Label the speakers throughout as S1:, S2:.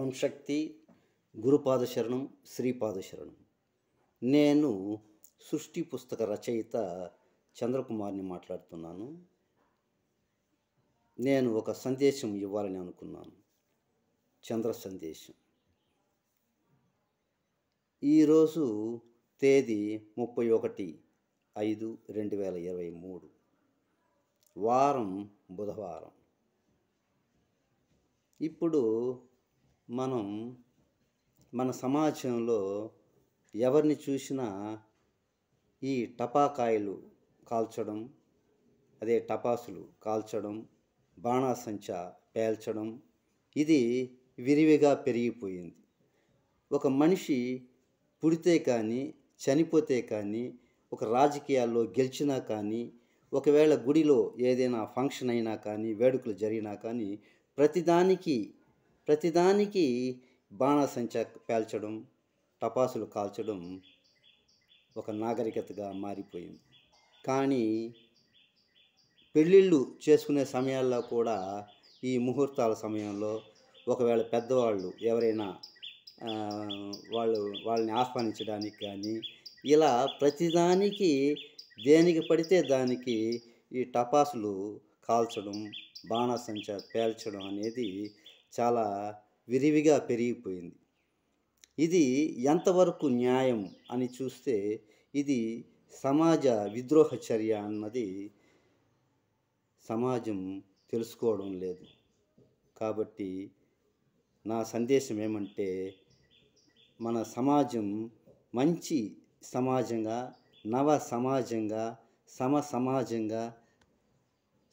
S1: ఓం శక్తి గురుపాదశరణం శ్రీపాదశరణం నేను సృష్టి పుస్తక రచయిత చంద్రకుమార్ని మాట్లాడుతున్నాను నేను ఒక సందేశం ఇవ్వాలని అనుకున్నాను చంద్ర సందేశం ఈరోజు తేదీ ముప్పై ఒకటి ఐదు రెండు వేల ఇరవై మూడు వారం బుధవారం ఇప్పుడు మనం మన సమాజంలో ఎవరిని చూసినా ఈ టపాకాయలు కాల్చడం అదే టపాసులు కాల్చడం బాణాసంచ పేల్చడం ఇది విరివిగా పెరిగిపోయింది ఒక మనిషి పుడితే కానీ చనిపోతే కానీ ఒక రాజకీయాల్లో గెలిచినా కానీ ఒకవేళ గుడిలో ఏదైనా ఫంక్షన్ అయినా కానీ వేడుకలు జరిగినా కానీ ప్రతిదానికి ప్రతిదానికి బాణసంచ పేల్చడం టపాసులు కాల్చడం ఒక నాగరికతగా మారిపోయింది కానీ పెళ్ళిళ్ళు చేసుకునే సమయాల్లో కూడా ఈ ముహూర్తాల సమయంలో ఒకవేళ పెద్దవాళ్ళు ఎవరైనా వాళ్ళు వాళ్ళని ఆహ్వానించడానికి కానీ ఇలా ప్రతిదానికి దేనికి పడితే దానికి ఈ టపాసులు కాల్చడం బాణసంచ పేల్చడం అనేది చాలా విరివిగా పెరిగిపోయింది ఇది ఎంతవరకు న్యాయం అని చూస్తే ఇది సమాజ విద్రోహ చర్య అన్నది సమాజం తెలుసుకోవడం లేదు కాబట్టి నా సందేశం ఏమంటే మన సమాజం మంచి సమాజంగా నవ సమాజంగా సమ సమాజంగా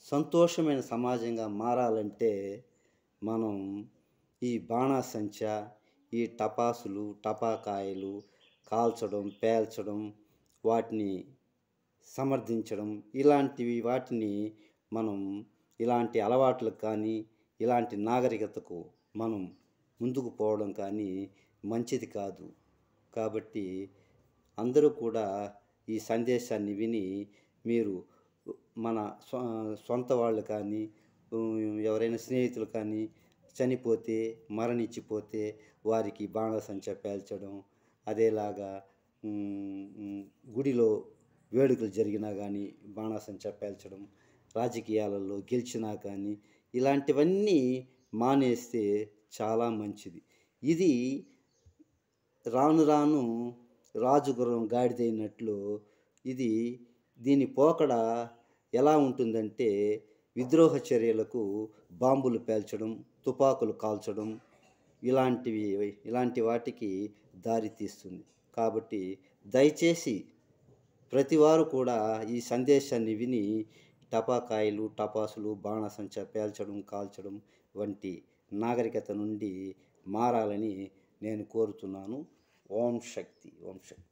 S1: సంతోషమైన సమాజంగా మారాలంటే మనం ఈ బాణాసంచ ఈ టపాసులు టపాకాయలు కాల్చడం పేల్చడం వాటిని సమర్థించడం ఇలాంటివి వాటిని మనం ఇలాంటి అలవాట్లకు కానీ ఇలాంటి నాగరికతకు మనం ముందుకు పోవడం కానీ మంచిది కాదు కాబట్టి అందరూ కూడా ఈ సందేశాన్ని విని మీరు మన సొంత వాళ్ళు కానీ ఎవరైనా స్నేహితులు కానీ చనిపోతే మరణించిపోతే వారికి బాణసంచ పేల్చడం అదేలాగా గుడిలో వేడుకలు జరిగినా కానీ బాణాసంచ పేల్చడం రాజకీయాలలో గెలిచినా కానీ ఇలాంటివన్నీ మానేస్తే చాలా మంచిది ఇది రాను రాను రాజుగురం గాడిదైనట్లు ఇది దీని పోకడ ఎలా ఉంటుందంటే విద్రోహ చర్యలకు బాంబులు పేల్చడం తుపాకులు కాల్చడం ఇలాంటివి ఇలాంటి వాటికి దారి తీస్తుంది కాబట్టి దయచేసి ప్రతివారు కూడా ఈ సందేశాన్ని విని టపాకాయలు టపాసులు బాణసంచ పేల్చడం కాల్చడం వంటి నాగరికత నుండి మారాలని నేను కోరుతున్నాను ఓం శక్తి ఓం శక్తి